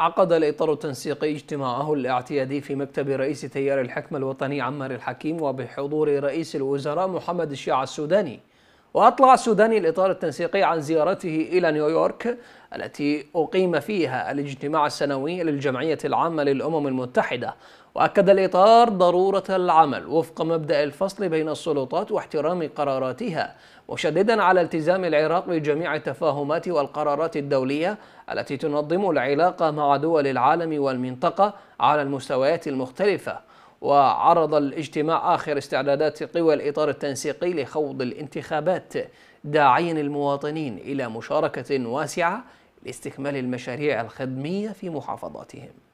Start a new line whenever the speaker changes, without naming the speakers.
عقد الإطار التنسيقي اجتماعه الاعتيادي في مكتب رئيس تيار الحكمة الوطني عمار الحكيم وبحضور رئيس الوزراء محمد الشيع السوداني وأطلع السوداني الإطار التنسيقي عن زيارته إلى نيويورك التي أقيم فيها الاجتماع السنوي للجمعية العامة للأمم المتحدة وأكد الإطار ضرورة العمل وفق مبدأ الفصل بين السلطات واحترام قراراتها مشددا على التزام العراق بجميع التفاهمات والقرارات الدولية التي تنظم العلاقة مع دول العالم والمنطقة على المستويات المختلفة وعرض الاجتماع آخر استعدادات قوى الإطار التنسيقي لخوض الانتخابات داعيا المواطنين إلى مشاركة واسعة لاستكمال المشاريع الخدمية في محافظاتهم